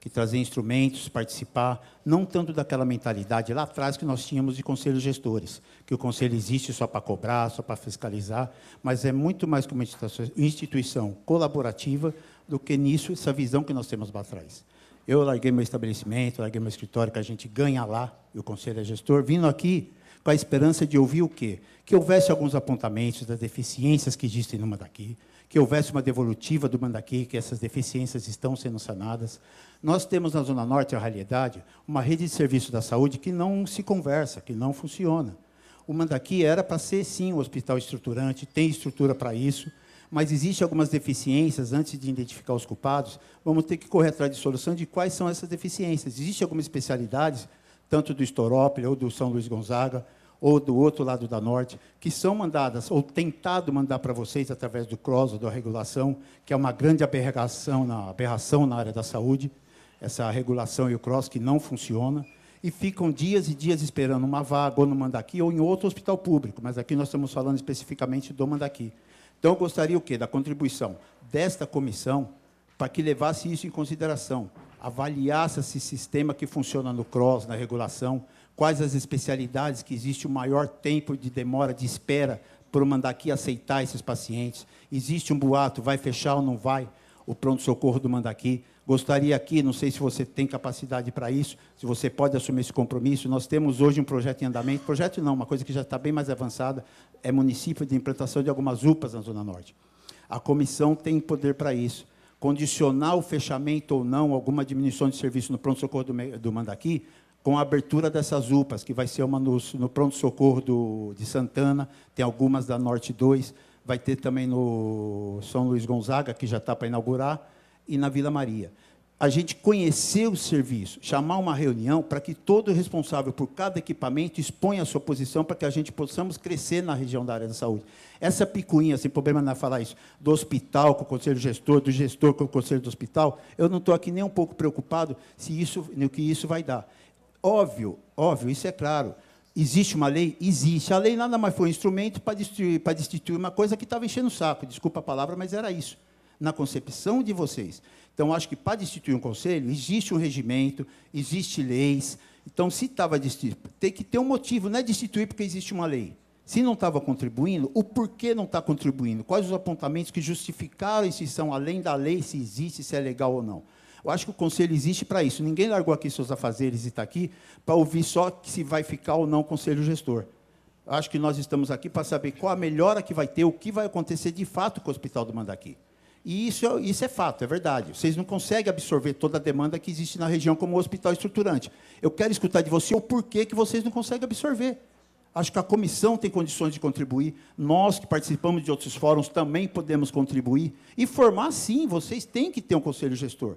que trazer instrumentos, participar, não tanto daquela mentalidade lá atrás que nós tínhamos de conselhos gestores, que o conselho existe só para cobrar, só para fiscalizar, mas é muito mais como instituição colaborativa do que nisso, essa visão que nós temos lá atrás. Eu larguei meu estabelecimento, larguei meu escritório, que a gente ganha lá, e o conselho é gestor, vindo aqui com a esperança de ouvir o quê? Que houvesse alguns apontamentos das deficiências que existem no daqui, que houvesse uma devolutiva do Mandaqui, que essas deficiências estão sendo sanadas, nós temos na Zona Norte, a realidade, uma rede de serviço da saúde que não se conversa, que não funciona. O Mandaqui era para ser, sim, um hospital estruturante, tem estrutura para isso, mas existem algumas deficiências, antes de identificar os culpados, vamos ter que correr atrás de solução de quais são essas deficiências. Existem algumas especialidades, tanto do Estorópolis ou do São Luís Gonzaga, ou do outro lado da Norte, que são mandadas, ou tentado mandar para vocês através do CROSS, ou da regulação, que é uma grande aberração na, aberração na área da saúde, essa regulação e o cross que não funciona, e ficam dias e dias esperando uma vaga ou no Mandaki ou em outro hospital público, mas aqui nós estamos falando especificamente do Mandaki. Então, eu gostaria o quê? Da contribuição desta comissão para que levasse isso em consideração, avaliasse esse sistema que funciona no cross, na regulação, quais as especialidades que existe o maior tempo de demora, de espera para o Mandaki aceitar esses pacientes. Existe um boato, vai fechar ou não vai o pronto-socorro do Mandaki. Gostaria aqui, não sei se você tem capacidade para isso, se você pode assumir esse compromisso. Nós temos hoje um projeto em andamento, projeto não, uma coisa que já está bem mais avançada, é município de implantação de algumas UPAs na Zona Norte. A comissão tem poder para isso. Condicionar o fechamento ou não, alguma diminuição de serviço no pronto-socorro do, do Mandaqui, com a abertura dessas UPAs, que vai ser uma no, no pronto-socorro de Santana, tem algumas da Norte 2, vai ter também no São Luís Gonzaga, que já está para inaugurar, e na Vila Maria. A gente conhecer o serviço, chamar uma reunião para que todo responsável por cada equipamento exponha a sua posição para que a gente possamos crescer na região da área da saúde. Essa picuinha, sem problema não é falar isso, do hospital com o conselho gestor, do gestor com o conselho do hospital, eu não estou aqui nem um pouco preocupado se isso, no que isso vai dar. Óbvio, óbvio, isso é claro. Existe uma lei? Existe. A lei nada mais foi um instrumento para destituir, para destituir uma coisa que estava enchendo o saco. Desculpa a palavra, mas era isso na concepção de vocês. Então, acho que para destituir um conselho, existe um regimento, existe leis. Então, se estava destituído, tem que ter um motivo, não é destituir porque existe uma lei. Se não estava contribuindo, o porquê não está contribuindo? Quais os apontamentos que justificaram a são além da lei, se existe, se é legal ou não? Eu acho que o conselho existe para isso. Ninguém largou aqui seus afazeres e está aqui para ouvir só se vai ficar ou não o conselho gestor. Acho que nós estamos aqui para saber qual a melhora que vai ter, o que vai acontecer de fato com o Hospital do Mandaqui. E isso, é, isso é fato, é verdade. Vocês não conseguem absorver toda a demanda que existe na região como hospital estruturante. Eu quero escutar de você o porquê que vocês não conseguem absorver. Acho que a comissão tem condições de contribuir. Nós que participamos de outros fóruns também podemos contribuir. E formar, sim, vocês têm que ter um conselho gestor.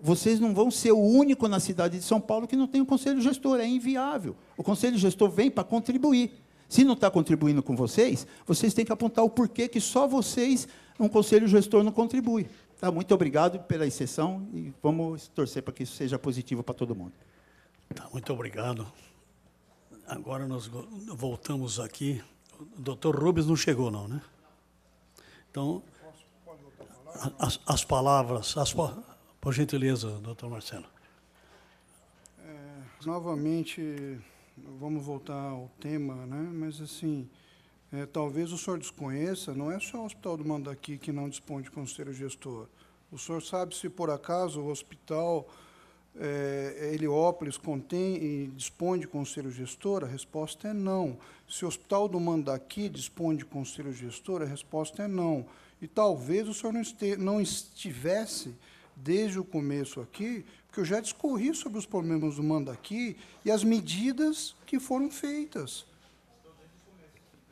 Vocês não vão ser o único na cidade de São Paulo que não tem um conselho gestor. É inviável. O conselho gestor vem para contribuir. Se não está contribuindo com vocês, vocês têm que apontar o porquê que só vocês um conselho gestor não contribui. Tá, muito obrigado pela exceção e vamos torcer para que isso seja positivo para todo mundo. Tá, muito obrigado. Agora nós voltamos aqui. O doutor Rubens não chegou, não, né? Então, as, as palavras, as, por gentileza, doutor Marcelo. É, novamente, vamos voltar ao tema, né? mas assim, é, talvez o senhor desconheça, não é só o Hospital do Mandaqui que não dispõe de conselho gestor. O senhor sabe se, por acaso, o Hospital é, é, Heliópolis contém e dispõe de conselho gestor? A resposta é não. Se o Hospital do Mandaqui dispõe de conselho gestor, a resposta é não. E talvez o senhor não, este, não estivesse desde o começo aqui, porque eu já discorri sobre os problemas do Mandaqui e as medidas que foram feitas.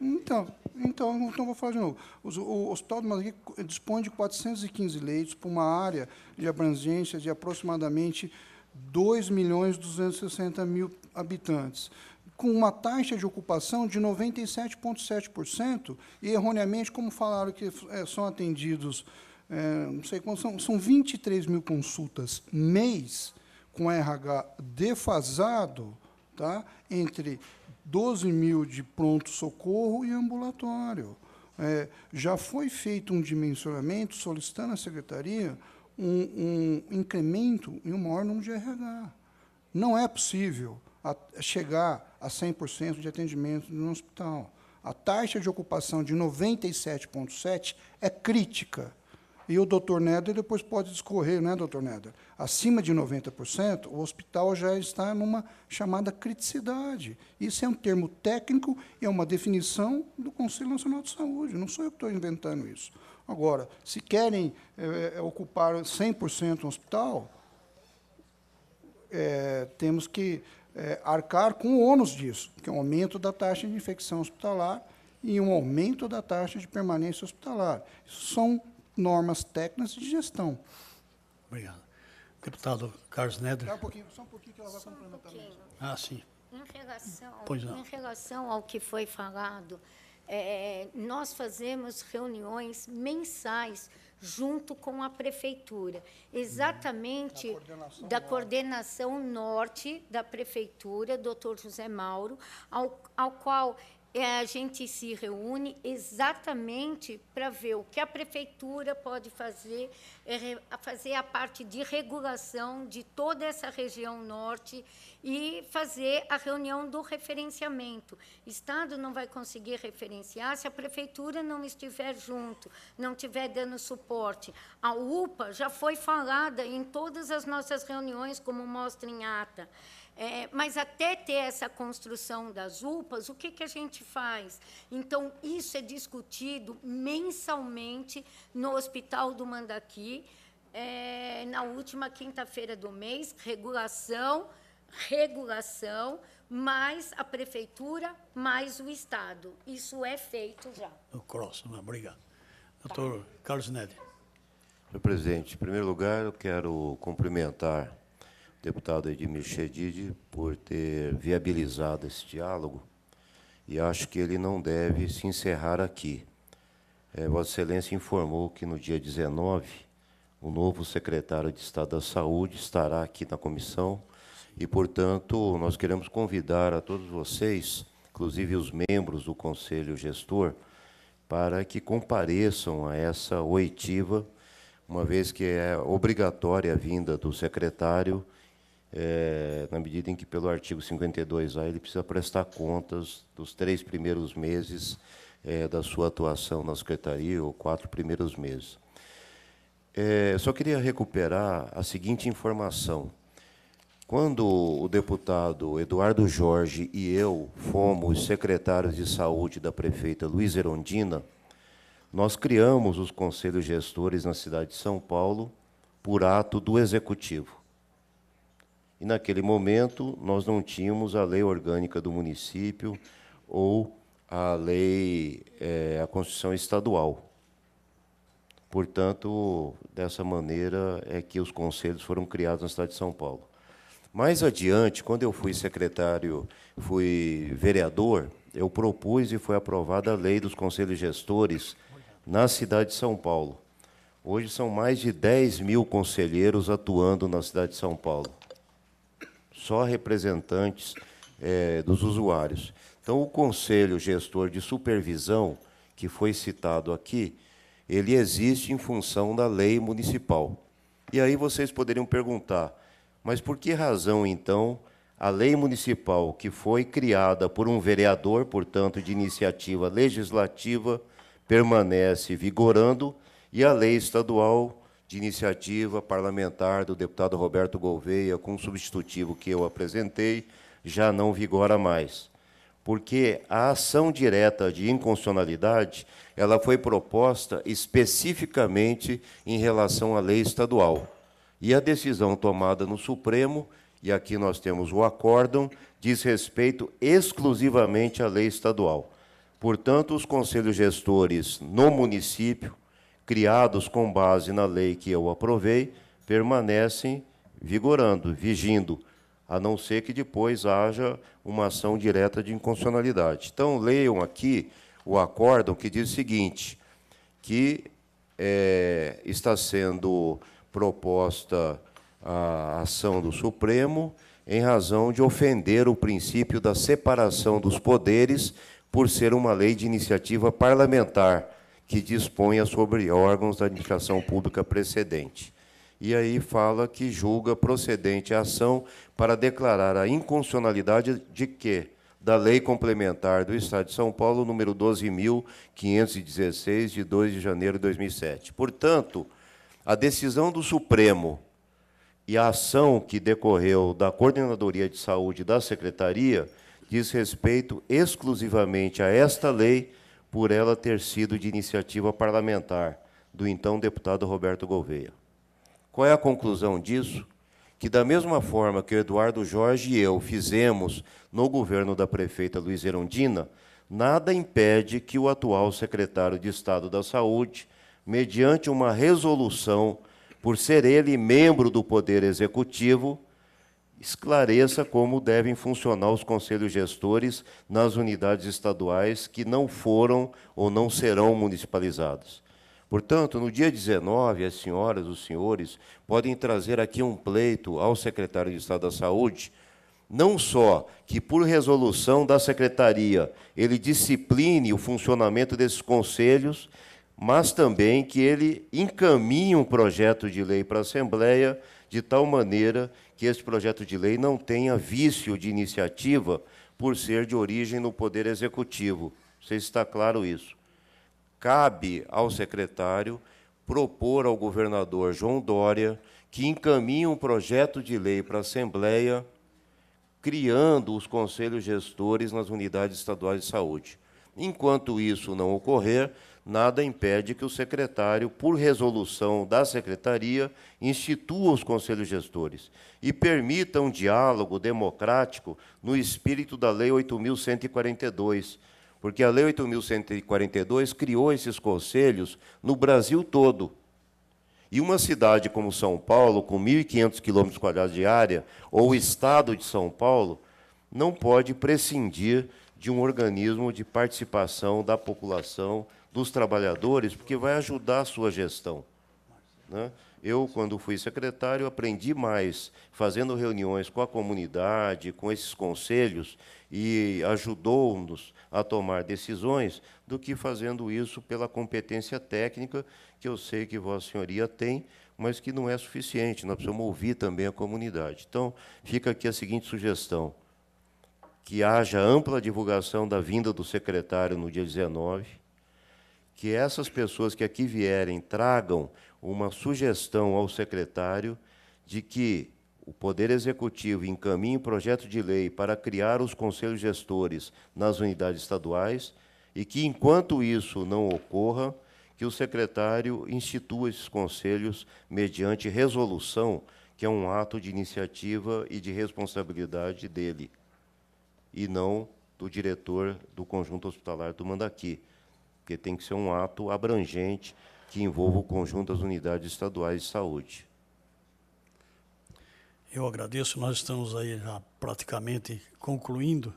Então, então, então vou falar de novo. O, o Hospital do Madrid dispõe de 415 leitos para uma área de abrangência de aproximadamente 2 milhões 260 mil habitantes, com uma taxa de ocupação de 97,7%, e erroneamente, como falaram que é, são atendidos, é, não sei quantos são, são 23 mil consultas mês, com RH defasado, tá, entre 12 mil de pronto-socorro e ambulatório. É, já foi feito um dimensionamento, solicitando à secretaria um, um incremento e um maior número de RH. Não é possível a chegar a 100% de atendimento no hospital. A taxa de ocupação de 97,7% é crítica e o doutor Neder depois pode discorrer, né, doutor Neder? Acima de 90%, o hospital já está numa chamada criticidade. Isso é um termo técnico e é uma definição do Conselho Nacional de Saúde. Não sou eu que estou inventando isso. Agora, se querem é, é ocupar 100% um hospital, é, temos que é, arcar com o ônus disso, que é um aumento da taxa de infecção hospitalar e um aumento da taxa de permanência hospitalar. Isso são normas técnicas de gestão. Obrigado. Deputado Carlos Neder. Só um pouquinho, só um pouquinho que ela vai complementar. Um ah, sim. Em relação, pois não. em relação ao que foi falado, é, nós fazemos reuniões mensais junto com a prefeitura, exatamente uhum. da coordenação, da coordenação norte da prefeitura, doutor José Mauro, ao, ao qual é, a gente se reúne exatamente para ver o que a prefeitura pode fazer, é, fazer a parte de regulação de toda essa região norte e fazer a reunião do referenciamento. Estado não vai conseguir referenciar se a prefeitura não estiver junto, não estiver dando suporte. A UPA já foi falada em todas as nossas reuniões, como mostra em ata. É, mas até ter essa construção das UPAs, o que, que a gente faz? Então, isso é discutido mensalmente no Hospital do Mandaqui, é, na última quinta-feira do mês, regulação, regulação, mais a prefeitura, mais o Estado. Isso é feito já. O cross, não, é? obrigado. Tá. Doutor tá. Carlos Ned. Senhor presidente, em primeiro lugar, eu quero cumprimentar deputado Edmir Chedid por ter viabilizado esse diálogo e acho que ele não deve se encerrar aqui. É, Vossa Excelência informou que no dia 19 o novo secretário de Estado da Saúde estará aqui na comissão e, portanto, nós queremos convidar a todos vocês, inclusive os membros do Conselho Gestor, para que compareçam a essa oitiva, uma vez que é obrigatória a vinda do secretário é, na medida em que, pelo artigo 52A, ele precisa prestar contas dos três primeiros meses é, da sua atuação na secretaria, ou quatro primeiros meses. É, só queria recuperar a seguinte informação. Quando o deputado Eduardo Jorge e eu fomos secretários de saúde da prefeita Luiz Erondina, nós criamos os conselhos gestores na cidade de São Paulo por ato do executivo e naquele momento nós não tínhamos a lei orgânica do município ou a lei, é, a Constituição Estadual. Portanto, dessa maneira é que os conselhos foram criados na cidade de São Paulo. Mais adiante, quando eu fui secretário, fui vereador, eu propus e foi aprovada a lei dos conselhos gestores na cidade de São Paulo. Hoje são mais de 10 mil conselheiros atuando na cidade de São Paulo só representantes é, dos usuários. Então, o Conselho Gestor de Supervisão, que foi citado aqui, ele existe em função da lei municipal. E aí vocês poderiam perguntar, mas por que razão, então, a lei municipal, que foi criada por um vereador, portanto, de iniciativa legislativa, permanece vigorando e a lei estadual de iniciativa parlamentar do deputado Roberto Gouveia, com o substitutivo que eu apresentei, já não vigora mais. Porque a ação direta de inconstitucionalidade ela foi proposta especificamente em relação à lei estadual. E a decisão tomada no Supremo, e aqui nós temos o acórdão, diz respeito exclusivamente à lei estadual. Portanto, os conselhos gestores no município, criados com base na lei que eu aprovei, permanecem vigorando, vigindo, a não ser que depois haja uma ação direta de inconstitucionalidade. Então, leiam aqui o acórdão que diz o seguinte, que é, está sendo proposta a ação do Supremo em razão de ofender o princípio da separação dos poderes por ser uma lei de iniciativa parlamentar que disponha sobre órgãos da administração pública precedente. E aí fala que julga procedente a ação para declarar a inconstitucionalidade de quê? Da Lei Complementar do Estado de São Paulo, número 12.516, de 2 de janeiro de 2007. Portanto, a decisão do Supremo e a ação que decorreu da Coordenadoria de Saúde da Secretaria diz respeito exclusivamente a esta lei por ela ter sido de iniciativa parlamentar do então deputado Roberto Gouveia. Qual é a conclusão disso? Que, da mesma forma que o Eduardo Jorge e eu fizemos no governo da prefeita Luiz Erundina, nada impede que o atual secretário de Estado da Saúde, mediante uma resolução, por ser ele membro do Poder Executivo, esclareça como devem funcionar os conselhos gestores nas unidades estaduais que não foram ou não serão municipalizados. Portanto, no dia 19, as senhoras, os senhores, podem trazer aqui um pleito ao secretário de Estado da Saúde, não só que, por resolução da secretaria, ele discipline o funcionamento desses conselhos, mas também que ele encaminhe um projeto de lei para a Assembleia de tal maneira que este projeto de lei não tenha vício de iniciativa por ser de origem no Poder Executivo. Não sei se está claro isso. Cabe ao secretário propor ao governador João Dória que encaminhe um projeto de lei para a Assembleia criando os conselhos gestores nas unidades estaduais de saúde. Enquanto isso não ocorrer, nada impede que o secretário, por resolução da secretaria, institua os conselhos gestores e permita um diálogo democrático no espírito da Lei 8.142, porque a Lei 8.142 criou esses conselhos no Brasil todo. E uma cidade como São Paulo, com 1.500 quilômetros quadrados de área, ou o Estado de São Paulo, não pode prescindir de um organismo de participação da população dos trabalhadores, porque vai ajudar a sua gestão. Né? Eu, quando fui secretário, aprendi mais fazendo reuniões com a comunidade, com esses conselhos, e ajudou-nos a tomar decisões do que fazendo isso pela competência técnica, que eu sei que Vossa Senhoria tem, mas que não é suficiente. Nós precisamos ouvir também a comunidade. Então, fica aqui a seguinte sugestão: que haja ampla divulgação da vinda do secretário no dia 19 que essas pessoas que aqui vierem tragam uma sugestão ao secretário de que o Poder Executivo encaminhe projeto de lei para criar os conselhos gestores nas unidades estaduais e que, enquanto isso não ocorra, que o secretário institua esses conselhos mediante resolução, que é um ato de iniciativa e de responsabilidade dele, e não do diretor do conjunto hospitalar do Mandaqui porque tem que ser um ato abrangente que envolva o conjunto das unidades estaduais de saúde. Eu agradeço, nós estamos aí já praticamente concluindo.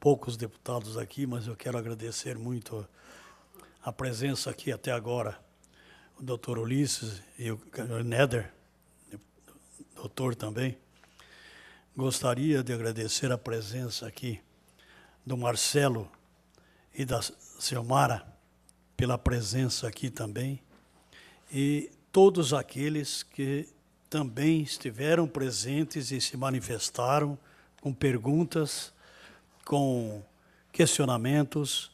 Poucos deputados aqui, mas eu quero agradecer muito a presença aqui até agora, o doutor Ulisses e o Neder, doutor também. Gostaria de agradecer a presença aqui do Marcelo e da Selmara, pela presença aqui também, e todos aqueles que também estiveram presentes e se manifestaram com perguntas, com questionamentos,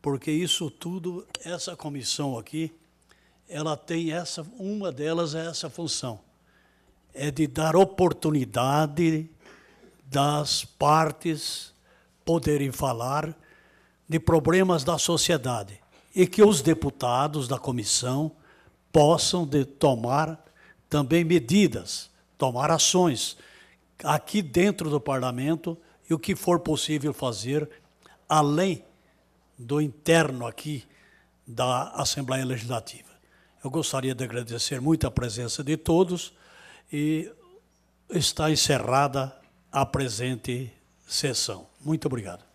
porque isso tudo, essa comissão aqui, ela tem essa, uma delas é essa função, é de dar oportunidade das partes poderem falar de problemas da sociedade e que os deputados da comissão possam de tomar também medidas, tomar ações aqui dentro do parlamento e o que for possível fazer além do interno aqui da Assembleia Legislativa. Eu gostaria de agradecer muito a presença de todos e está encerrada a presente sessão. Muito obrigado.